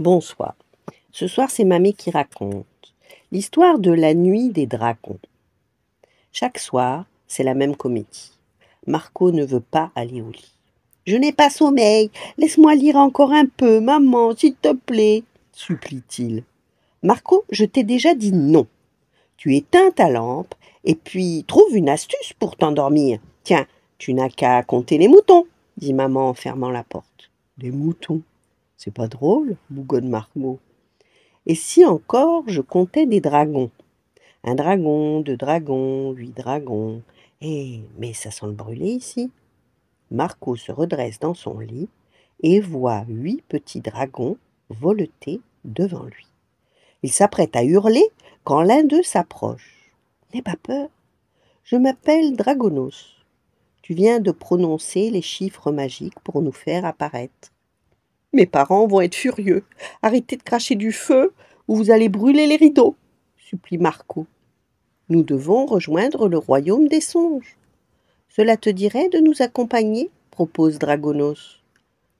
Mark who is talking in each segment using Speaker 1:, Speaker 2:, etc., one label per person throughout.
Speaker 1: Bonsoir. Ce soir, c'est Mamie qui raconte l'histoire de la nuit des dragons. Chaque soir, c'est la même comédie. Marco ne veut pas aller au lit. Je n'ai pas sommeil. Laisse-moi lire encore un peu, maman, s'il te plaît, supplie-t-il. Marco, je t'ai déjà dit non. Tu éteins ta lampe et puis trouve une astuce pour t'endormir. Tiens, tu n'as qu'à compter les moutons, dit maman en fermant la porte. Les moutons c'est pas drôle, bougonne Margot. Et si encore je comptais des dragons Un dragon, deux dragons, huit dragons. Eh, mais ça sent le brûler ici. Marco se redresse dans son lit et voit huit petits dragons voleter devant lui. Il s'apprête à hurler quand l'un d'eux s'approche. N'aie pas peur, je m'appelle Dragonos. Tu viens de prononcer les chiffres magiques pour nous faire apparaître. Mes parents vont être furieux. Arrêtez de cracher du feu ou vous allez brûler les rideaux, supplie Marco. Nous devons rejoindre le royaume des songes. Cela te dirait de nous accompagner propose Dragonos.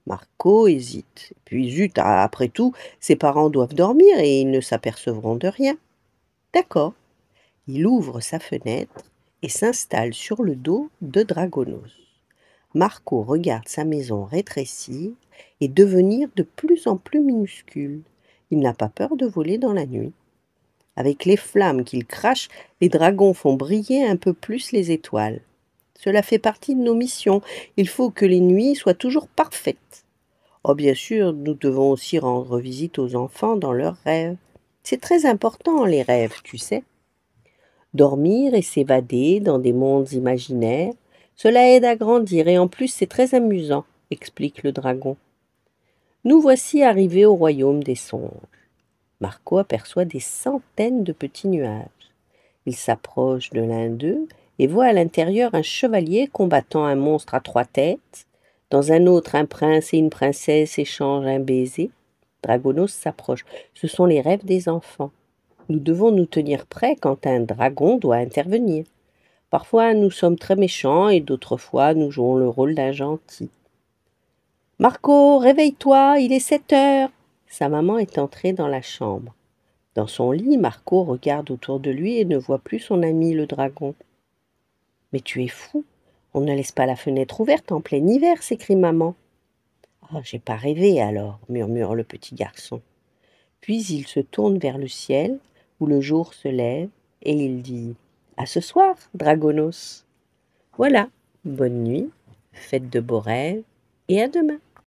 Speaker 1: Marco hésite. Puis zut, ah, après tout, ses parents doivent dormir et ils ne s'apercevront de rien. D'accord. Il ouvre sa fenêtre et s'installe sur le dos de Dragonos. Marco regarde sa maison rétrécir et devenir de plus en plus minuscule. Il n'a pas peur de voler dans la nuit. Avec les flammes qu'il crache, les dragons font briller un peu plus les étoiles. Cela fait partie de nos missions. Il faut que les nuits soient toujours parfaites. Oh, bien sûr, nous devons aussi rendre visite aux enfants dans leurs rêves. C'est très important, les rêves, tu sais. Dormir et s'évader dans des mondes imaginaires, cela aide à grandir et en plus c'est très amusant, explique le dragon. Nous voici arrivés au royaume des songes. Marco aperçoit des centaines de petits nuages. Il s'approche de l'un d'eux et voit à l'intérieur un chevalier combattant un monstre à trois têtes. Dans un autre, un prince et une princesse échangent un baiser. Dragonos s'approche. Ce sont les rêves des enfants. Nous devons nous tenir prêts quand un dragon doit intervenir. Parfois, nous sommes très méchants et d'autres fois, nous jouons le rôle d'un gentil. Marco, réveille-toi, il est sept heures. Sa maman est entrée dans la chambre. Dans son lit, Marco regarde autour de lui et ne voit plus son ami le dragon. Mais tu es fou, on ne laisse pas la fenêtre ouverte en plein hiver, s'écrie maman. Ah, j'ai pas rêvé alors, murmure le petit garçon. Puis il se tourne vers le ciel, où le jour se lève, et il dit à ce soir, Dragonos. Voilà, bonne nuit, faites de beaux rêves et à demain.